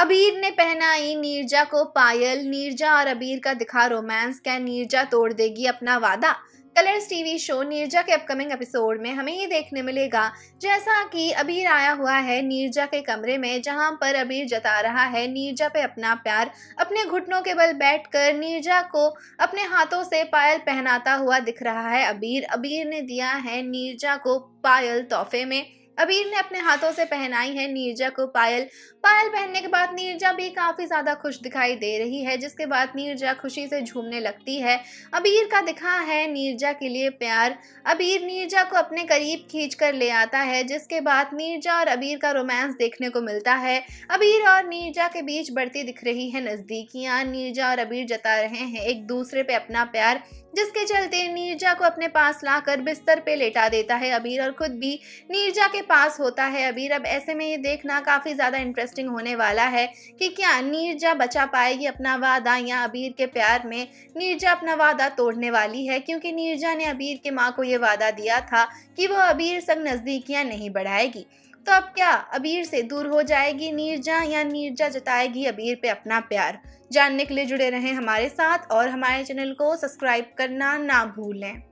अबीर ने पहनाई नीरजा को पायल नीरजा और अबीर का दिखा रोमांस क्या नीरजा तोड़ देगी अपना वादा कलर्स टीवी शो नीरजा के अपकमिंग एपिसोड में हमें ये देखने मिलेगा जैसा कि अबीर आया हुआ है नीरजा के कमरे में जहां पर अबीर जता रहा है नीरजा पे अपना प्यार अपने घुटनों के बल बैठकर नीरजा को अपने हाथों से पायल पहनाता हुआ दिख रहा है अबीर अबीर ने दिया है नीरजा को पायल तोहफे में अबीर ने अपने हाथों से पहनाई है नीरजा को पायल पायल पहनने के बाद नीरजा भी काफ़ी ज़्यादा खुश दिखाई दे रही है जिसके बाद नीरजा खुशी से झूमने लगती है अबीर का दिखा है नीरजा के लिए प्यार अबीर नीरजा को अपने करीब खींच कर ले आता है जिसके बाद नीरजा और अबीर का रोमांस देखने को मिलता है अबीर और नीरजा के बीच बढ़ती दिख रही है नज़दीकियाँ नीरजा और अबीर जता रहे हैं एक दूसरे पे अपना प्यार जिसके चलते नीरजा को अपने पास लाकर बिस्तर पे लेटा देता है अबीर और खुद भी नीरजा के पास होता है अबीर अब ऐसे में ये देखना काफ़ी ज़्यादा इंटरेस्टिंग होने वाला है कि क्या नीरजा बचा पाएगी अपना वादा या अबीर के प्यार में नीरजा अपना वादा तोड़ने वाली है क्योंकि नीरजा ने अबीर के माँ को ये वादा दिया था कि वह अबीर संग नज़दीकियाँ नहीं बढ़ाएगी तो अब क्या अबीर से दूर हो जाएगी नीरजा या नीरजा जताएगी अबीर पे अपना प्यार जानने के लिए जुड़े रहें हमारे साथ और हमारे चैनल को सब्सक्राइब करना ना भूलें